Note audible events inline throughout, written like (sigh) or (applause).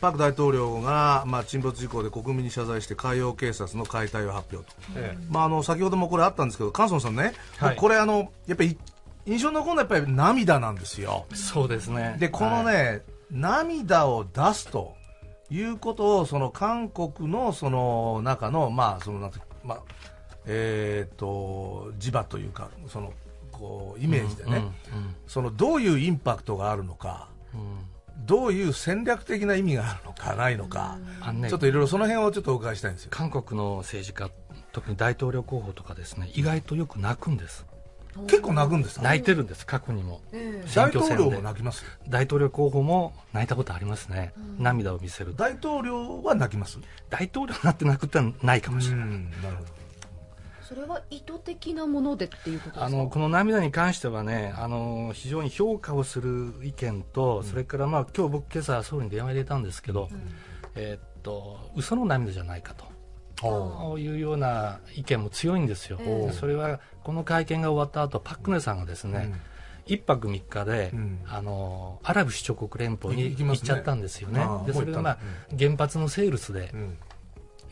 パク大統領が、まあ、沈没事故で国民に謝罪して海洋警察の解体を発表と、ええ、まあ、あの先ほどもこれあったんですけど、菅ンさんね、はい、これあの、やっぱり印象に残るのはやっぱり涙なんですよ、そうですねでこのね、はい、涙を出すということを、その韓国のその中の、まあそのなんてまあえーと、と磁場というか、そのこうイメージでね、うんうんうん、そのどういうインパクトがあるのか。うんどういう戦略的な意味があるのかないのか、ね、ちょっといろいろその辺をちょっとお伺いしたいんですよ韓国の政治家特に大統領候補とかですね意外とよく泣くんです結構泣くんです泣いてるんです過去にも、えー、大統領も泣きます大統領候補も泣いたことありますね、うん、涙を見せる大統領は泣きます大統領になって泣くってないかもしれない、なるほどそれは意図的なものでっていうことあのこの涙に関してはねあの非常に評価をする意見と、うん、それからまあ今日僕今朝総理に電話入れたんですけど、うん、えー、っと嘘の涙じゃないかと。というような意見も強いんですよ、それはこの会見が終わった後パク・クネさんがですね、うん、1泊3日で、うん、あのアラブ首長国連邦に行っちゃったんですよね、ねでそれが、まあ、うん、原発のセールスで、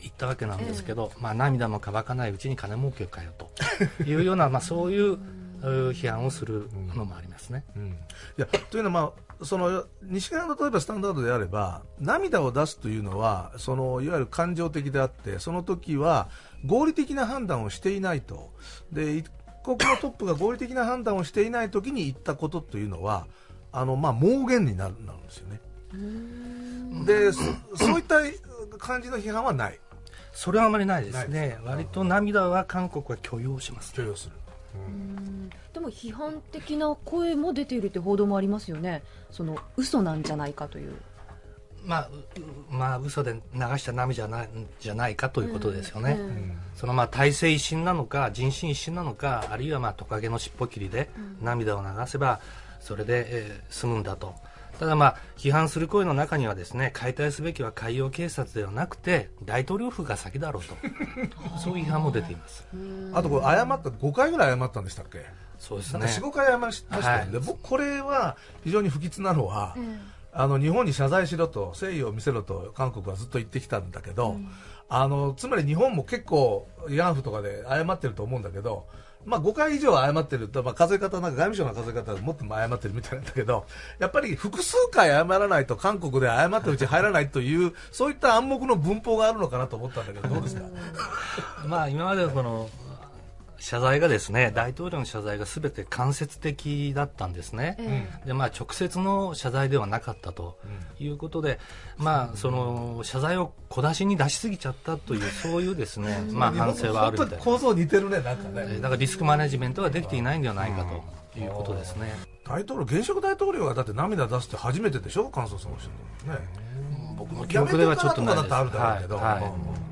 行ったわけなんですけど、えー、まあ、涙も乾かないうちに金儲けかよと (laughs) いうようなまあ、そういう批判をするのもありますね。うん、うん、いやというのは、まあ、その西側の例えばスタンダードであれば涙を出すというのはそのいわゆる感情的であってその時は合理的な判断をしていないとで一国のトップが合理的な判断をしていない時に言ったことというのはあの、まあ、盲言になるなるんですよね。でそ (coughs) そういった感じの批判はない。それはあまりないですね割と涙は韓国は許容します、ね、許容する、うん、でも批判的な声も出ているという報道もありますよねその嘘なんじゃないかというまあ、まあ、嘘で流した涙じゃないかということですよね、うんうん、そのまあ体制一新なのか人心一新なのかあるいはまあトカゲの尻尾切りで涙を流せばそれで、えー、済むんだとただまあ、批判する声の中にはですね、解体すべきは海洋警察ではなくて、大統領府が先だろうと、(laughs) そういう批判も出ています。あとこれ誤った、5回ぐらい誤ったんでしたっけそうですね。4、5回誤りましたんで、はい、僕これは非常に不吉なのは、うんあの日本に謝罪しろと誠意を見せろと韓国はずっと言ってきたんだけど、うん、あのつまり日本も結構慰安婦とかで謝ってると思うんだけど、まあ、5回以上謝ってると、まあ、数え方なんか外務省の数え方もっと謝ってるみたいなんだけどやっぱり複数回謝らないと韓国で謝ってるうち入らないというそういった暗黙の文法があるのかなと思ったんだけどどうですかまあ今までのの謝罪がですね、大統領の謝罪がすべて間接的だったんですね、うん、でまあ、直接の謝罪ではなかったということで、うん、まあ、その謝罪を小出しに出しすぎちゃったという、そういうですね、まあ、反省はあるみたいな構造似てるね、なんかね。んかリスクマネジメントができていないんではないかということですね。大統領現職大統領がだって涙出すって初めてでしょ、菅総さね。僕の記憶ではちょっとないです。思うけど。